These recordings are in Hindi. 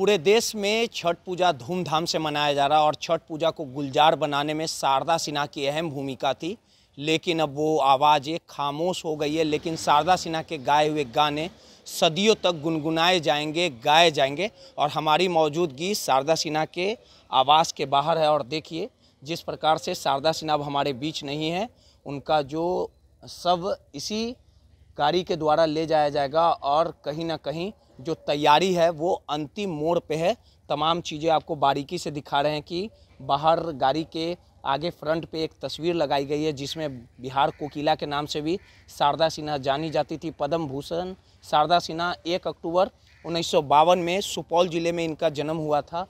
पूरे देश में छठ पूजा धूमधाम से मनाया जा रहा और छठ पूजा को गुलजार बनाने में शारदा सिन्हा की अहम भूमिका थी लेकिन अब वो आवाज़ एक खामोश हो गई है लेकिन शारदा सिन्हा के गाए हुए गाने सदियों तक गुनगुनाए जाएंगे गाए जाएंगे और हमारी मौजूदगी शारदा सिन्हा के आवास के बाहर है और देखिए जिस प्रकार से शारदा सिन्हा अब हमारे बीच नहीं है उनका जो सब इसी गाड़ी के द्वारा ले जाया जाएगा और कहीं ना कहीं जो तैयारी है वो अंतिम मोड़ पे है तमाम चीज़ें आपको बारीकी से दिखा रहे हैं कि बाहर गाड़ी के आगे फ्रंट पे एक तस्वीर लगाई गई है जिसमें बिहार कोकिला के नाम से भी शारदा सिन्हा जानी जाती थी पद्म भूषण शारदा सिन्हा एक अक्टूबर उन्नीस में सुपौल ज़िले में इनका जन्म हुआ था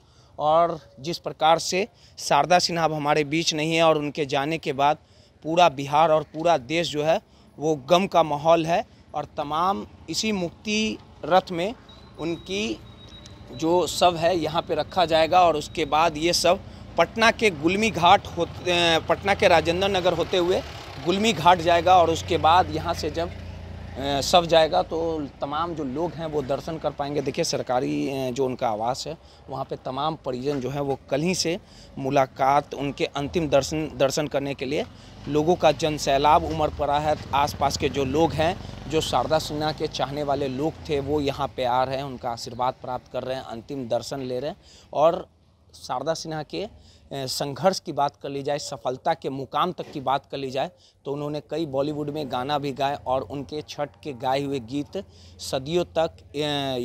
और जिस प्रकार से शारदा सिन्हा अब हमारे बीच नहीं है और उनके जाने के बाद पूरा बिहार और पूरा देश जो है वो गम का माहौल है और तमाम इसी मुक्ति रथ में उनकी जो शव है यहाँ पे रखा जाएगा और उसके बाद ये शव पटना के गुलमी घाट होते पटना के राजेंद्र नगर होते हुए गुलमी घाट जाएगा और उसके बाद यहाँ से जब सब जाएगा तो तमाम जो लोग हैं वो दर्शन कर पाएंगे देखिए सरकारी जो उनका आवास है वहाँ पे तमाम परिजन जो है वो कल ही से मुलाकात उनके अंतिम दर्शन दर्शन करने के लिए लोगों का जन सैलाब उमड़ पड़ा है आसपास के जो लोग हैं जो शारदा सिन्हा के चाहने वाले लोग थे वो यहाँ पे आ रहे हैं उनका आशीर्वाद प्राप्त कर रहे हैं अंतिम दर्शन ले रहे हैं और शारदा सिन्हा के संघर्ष की बात कर ली जाए सफलता के मुकाम तक की बात कर ली जाए तो उन्होंने कई बॉलीवुड में गाना भी गाए और उनके छठ के गाए हुए गीत सदियों तक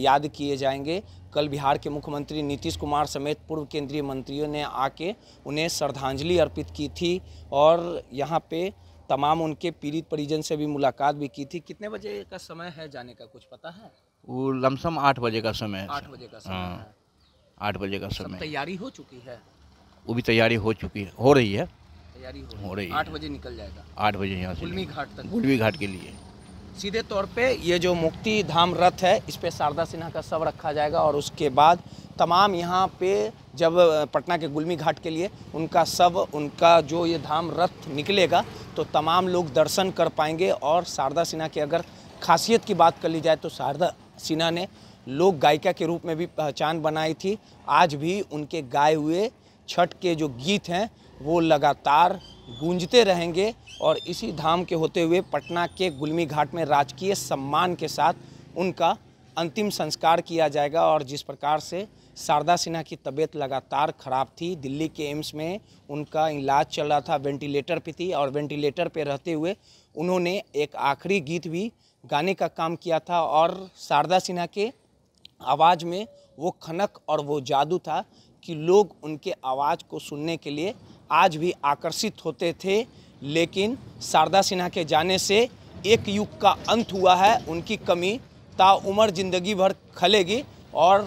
याद किए जाएंगे कल बिहार के मुख्यमंत्री नीतीश कुमार समेत पूर्व केंद्रीय मंत्रियों ने आके उन्हें श्रद्धांजलि अर्पित की थी और यहाँ पे तमाम उनके पीड़ित परिजन से भी मुलाकात भी की थी कितने बजे का समय है जाने का कुछ पता है वो लमसम आठ बजे का समय है आठ बजे का समय हाँ। आठ बजे का समय तैयारी हो चुकी है वो भी तैयारी हो चुकी है हो रही है तैयारी हो, रही है आठ बजे निकल जाएगा आठ बजे यहाँ से गुलमी घाट तक गुलमी घाट के लिए सीधे तौर पे ये जो मुक्ति धाम रथ है इस पे शारदा सिन्हा का शव रखा जाएगा और उसके बाद तमाम यहाँ पे जब पटना के गुलमी घाट के लिए उनका सब उनका जो ये धाम रथ निकलेगा तो तमाम लोग दर्शन कर पाएंगे और शारदा सिन्हा की अगर खासियत की बात कर ली जाए तो शारदा सिन्हा ने लोक गायिका के रूप में भी पहचान बनाई थी आज भी उनके गाए हुए छठ के जो गीत हैं वो लगातार गूंजते रहेंगे और इसी धाम के होते हुए पटना के गुलमी घाट में राजकीय सम्मान के साथ उनका अंतिम संस्कार किया जाएगा और जिस प्रकार से शारदा सिन्हा की तबीयत लगातार खराब थी दिल्ली के एम्स में उनका इलाज चल रहा था वेंटिलेटर पे थी और वेंटिलेटर पे रहते हुए उन्होंने एक आखिरी गीत भी गाने का काम किया था और शारदा सिन्हा के आवाज़ में वो खनक और वो जादू था कि लोग उनके आवाज़ को सुनने के लिए आज भी आकर्षित होते थे लेकिन शारदा सिन्हा के जाने से एक युग का अंत हुआ है उनकी कमी ताउम्र ज़िंदगी भर खलेगी और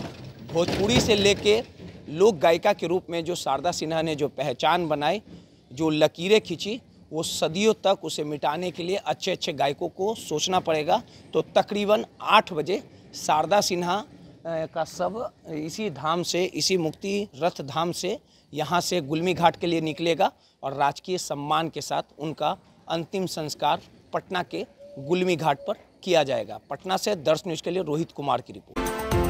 भोजपुरी से लेके लोक गायिका के रूप में जो शारदा सिन्हा ने जो पहचान बनाई जो लकीरें खींची वो सदियों तक उसे मिटाने के लिए अच्छे अच्छे गायकों को सोचना पड़ेगा तो तकरीबन आठ बजे शारदा सिन्हा का सब इसी धाम से इसी मुक्ति रथ धाम से यहाँ से गुलमी घाट के लिए निकलेगा और राजकीय सम्मान के साथ उनका अंतिम संस्कार पटना के गुलमी घाट पर किया जाएगा पटना से दर्श न्यूज़ के लिए रोहित कुमार की रिपोर्ट